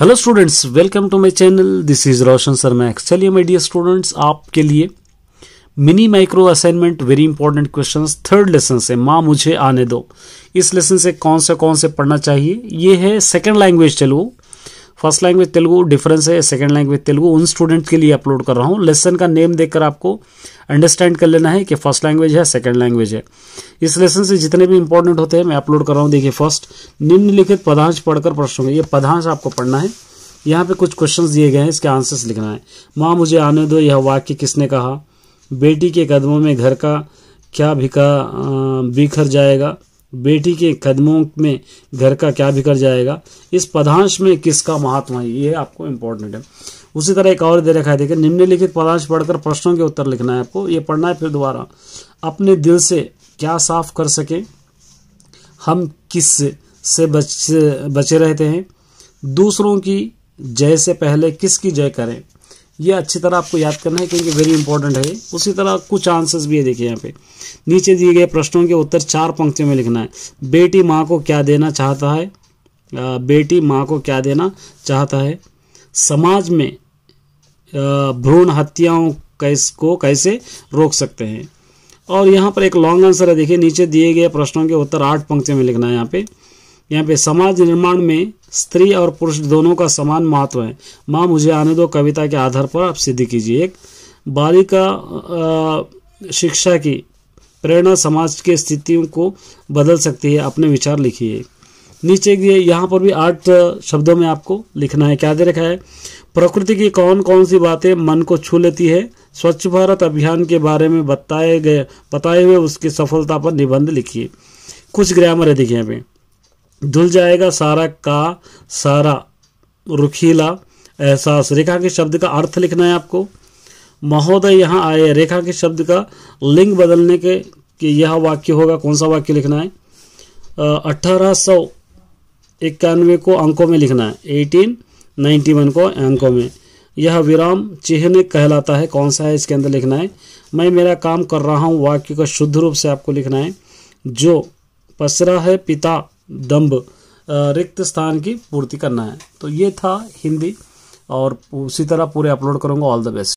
hello students welcome to my channel this is Roshan Sharma चलिए my dear students आपके लिए mini micro assignment very important question third lesson से माँ मुझे आने दो इस लेसन से कौन से कौन से पढ़ना चाहिए ये है सेकंड लैंग्वेज चलो फर्स्ट लैंग्वेज तेलुगु डिफरेंस है सेकेंड लैंग्वेज तेलुगु उन स्टूडेंट के लिए अपलोड कर रहा हूँ लेसन का नेम देखकर आपको अंडरस्टैंड कर लेना है कि फर्स्ट लैंग्वेज है सेकेंड लैंग्वेज है इस लेसन से जितने भी इंपॉर्टेंट होते हैं मैं अपलोड कर रहा हूँ देखिए फर्स्ट निम्नलिखित पदांश पढ़कर प्रश्न ये पदांश आपको पढ़ना है यहाँ पे कुछ क्वेश्चन दिए गए हैं इसके आंसर्स लिखना है माँ मुझे आने दो यह वाक्य किसने कहा बेटी के कदमों में घर का क्या भिका बिखर जाएगा बेटी के कदमों में घर का क्या बिखर जाएगा इस पदांश में किसका महात्मा है ये आपको इम्पोर्टेंट है उसी तरह एक और दे रखा है देखिए निम्नलिखित पदांश पढ़कर प्रश्नों के उत्तर लिखना है आपको ये पढ़ना है फिर दोबारा अपने दिल से क्या साफ कर सकें हम किस से बच बचे रहते हैं दूसरों की जय से पहले किसकी जय करें ये अच्छी तरह आपको याद करना है क्योंकि वेरी इंपॉर्टेंट है उसी तरह कुछ आंसर्स भी है देखिए यहाँ पे नीचे दिए गए प्रश्नों के उत्तर चार पंक्तियों में लिखना है बेटी माँ को क्या देना चाहता है बेटी माँ को क्या देना चाहता है समाज में भ्रूण हत्याओं कैस को कैसे रोक सकते हैं और यहाँ पर एक लॉन्ग आंसर है देखिए नीचे दिए गए प्रश्नों के उत्तर आठ पंक्तियों में लिखना है यहाँ पे यहाँ पे समाज निर्माण में स्त्री और पुरुष दोनों का समान महत्व है माँ मुझे आने दो कविता के आधार पर आप सिद्धि कीजिए एक बालिका शिक्षा की प्रेरणा समाज के स्थितियों को बदल सकती है अपने विचार लिखिए नीचे दिए यहाँ पर भी आठ शब्दों में आपको लिखना है क्या दे रखा है प्रकृति की कौन कौन सी बातें मन को छू लेती है स्वच्छ भारत अभियान के बारे में बताए गए बताए हुए उसकी सफलता पर निबंध लिखिए कुछ ग्रामर है देखिए यहाँ पे धुल जाएगा सारा का सारा रुखीला एहसास रेखा के शब्द का अर्थ लिखना है आपको महोदय यहाँ आए रेखा के शब्द का लिंग बदलने के कि यह वाक्य होगा कौन सा वाक्य लिखना है अठारह सौ इक्यानवे को अंकों में लिखना है एटीन नाइन्टी वन को अंकों में यह विराम चिन्ह कहलाता है कौन सा है इसके अंदर लिखना है मैं मेरा काम कर रहा हूँ वाक्य को शुद्ध रूप से आपको लिखना है जो पसरा है पिता दम्भ रिक्त स्थान की पूर्ति करना है तो ये था हिंदी और उसी तरह पूरे अपलोड करूँगा ऑल द बेस्ट